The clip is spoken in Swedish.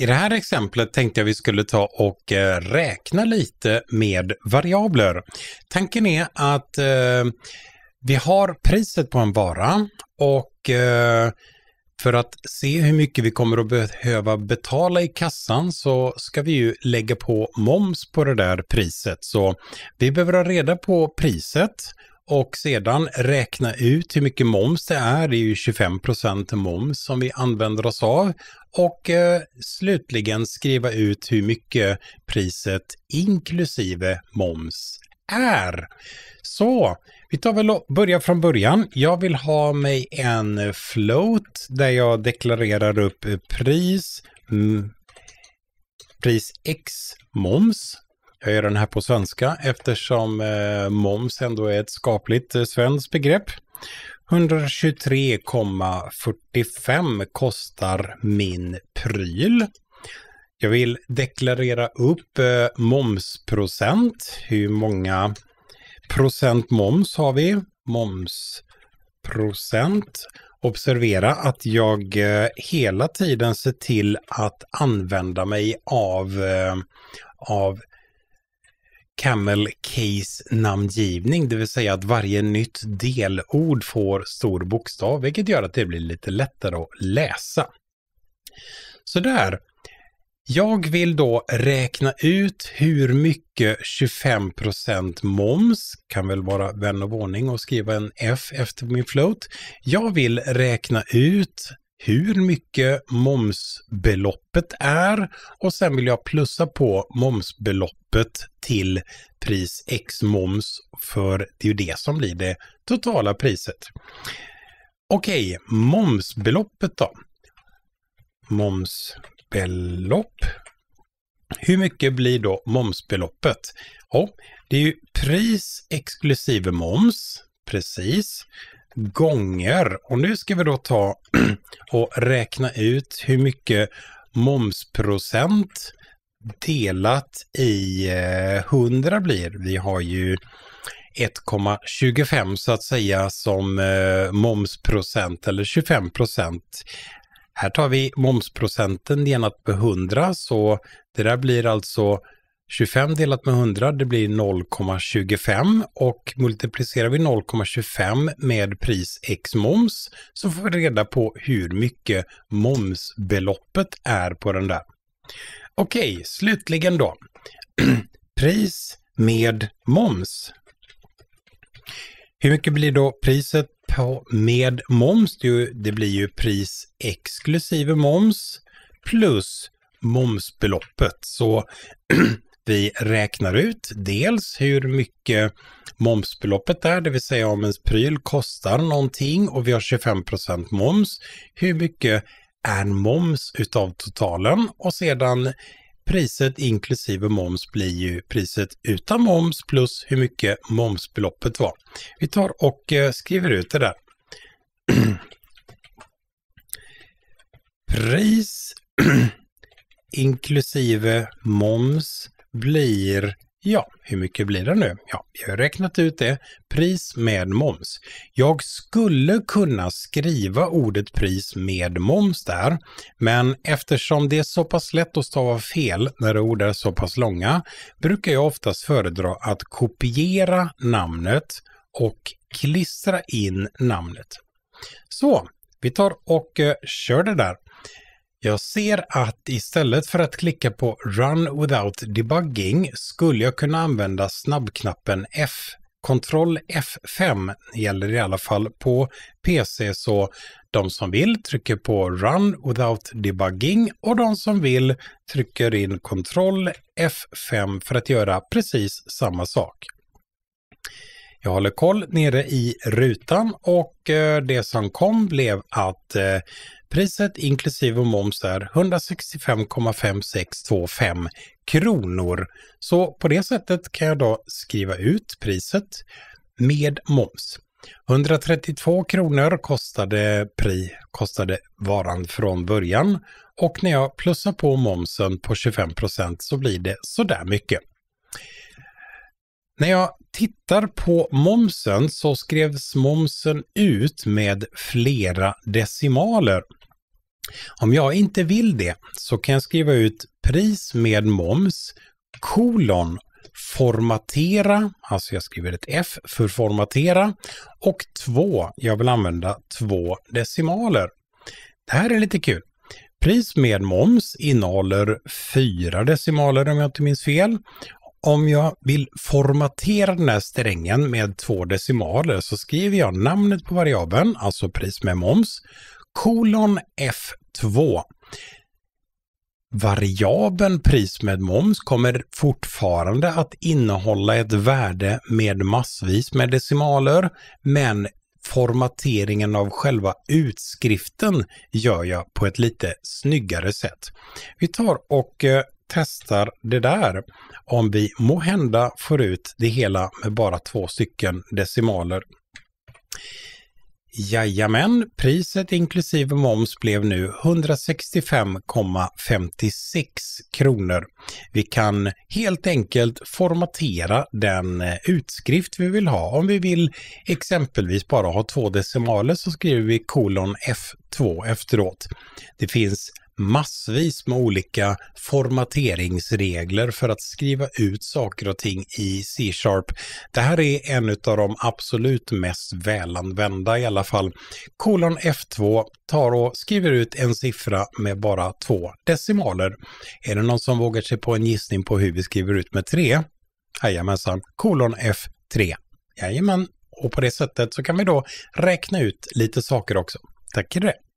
I det här exemplet tänkte jag vi skulle ta och eh, räkna lite med variabler. Tanken är att eh, vi har priset på en vara och eh, för att se hur mycket vi kommer att behöva betala i kassan så ska vi ju lägga på moms på det där priset. Så vi behöver ha reda på priset och sedan räkna ut hur mycket moms det är. Det är ju 25 moms som vi använder oss av och eh, slutligen skriva ut hur mycket priset inklusive moms är. Så vi tar väl och börjar från början. Jag vill ha mig en float där jag deklarerar upp pris, mm, pris X moms. Jag gör den här på svenska eftersom eh, moms ändå är ett skapligt eh, svenskt begrepp. 123,45 kostar min pryl. Jag vill deklarera upp eh, momsprocent. Hur många procent moms har vi? Momsprocent. Observera att jag eh, hela tiden ser till att använda mig av, eh, av camel case namngivning, det vill säga att varje nytt delord får stor bokstav, vilket gör att det blir lite lättare att läsa. Sådär. Jag vill då räkna ut hur mycket 25 moms, kan väl vara vän och våning och skriva en F efter min float. Jag vill räkna ut hur mycket momsbeloppet är och sen vill jag plussa på momsbeloppet till pris X moms för det är ju det som blir det totala priset. Okej, momsbeloppet då. Momsbelopp. Hur mycket blir då momsbeloppet? Ja, det är ju pris exklusive moms, precis gånger. Och nu ska vi då ta och räkna ut hur mycket momsprocent delat i 100 eh, blir. Vi har ju 1,25 så att säga som eh, momsprocent eller 25 procent. Här tar vi momsprocenten delat på 100 så det där blir alltså 25 delat med 100 det blir 0,25 och multiplicerar vi 0,25 med pris x moms så får vi reda på hur mycket momsbeloppet är på den där. Okej, slutligen då. pris med moms. Hur mycket blir då priset på med moms? Det blir ju pris exklusive moms plus momsbeloppet. Så Vi räknar ut dels hur mycket momsbeloppet är, det vill säga om ens pryl kostar någonting och vi har 25 moms, hur mycket är moms utav totalen och sedan priset inklusive moms blir ju priset utan moms plus hur mycket momsbeloppet var. Vi tar och eh, skriver ut det där. Pris inklusive moms blir, ja, hur mycket blir det nu? Ja, jag har räknat ut det, pris med moms. Jag skulle kunna skriva ordet pris med moms där, men eftersom det är så pass lätt att stava fel när ord är så pass långa, brukar jag oftast föredra att kopiera namnet och klistra in namnet. Så, vi tar och eh, kör det där. Jag ser att istället för att klicka på Run without debugging skulle jag kunna använda snabbknappen F. Ctrl F5 gäller i alla fall på PC så de som vill trycker på Run without debugging och de som vill trycker in Ctrl F5 för att göra precis samma sak. Jag håller koll nere i rutan och eh, det som kom blev att eh, priset inklusive moms är 165,5625 kronor. Så på det sättet kan jag då skriva ut priset med moms. 132 kronor kostade, pri, kostade varan från början och när jag plussar på momsen på 25 procent så blir det sådär mycket. När jag tittar på momsen så skrevs momsen ut med flera decimaler. Om jag inte vill det så kan jag skriva ut pris med moms kolon formatera, alltså jag skriver ett F för formatera och två, jag vill använda två decimaler. Det här är lite kul. Pris med moms innehåller fyra decimaler om jag inte minns fel om jag vill formatera den här strängen med två decimaler så skriver jag namnet på variabeln, alltså pris med moms, kolon F2. Variabeln pris med moms kommer fortfarande att innehålla ett värde med massvis med decimaler, men formateringen av själva utskriften gör jag på ett lite snyggare sätt. Vi tar och eh, testar det där om vi må hända får ut det hela med bara två stycken decimaler. Jajamän, priset inklusive moms blev nu 165,56 kronor. Vi kan helt enkelt formatera den eh, utskrift vi vill ha. Om vi vill exempelvis bara ha två decimaler så skriver vi kolon F2 efteråt. Det finns massvis med olika formateringsregler för att skriva ut saker och ting i C-sharp. Det här är en av de absolut mest välanvända i alla fall. Kolon F2 tar och skriver ut en siffra med bara två decimaler. Är det någon som vågar sig på en gissning på hur vi skriver ut med tre? Jajamensan, kolon F3. Jajamän, och på det sättet så kan vi då räkna ut lite saker också. Tack för det!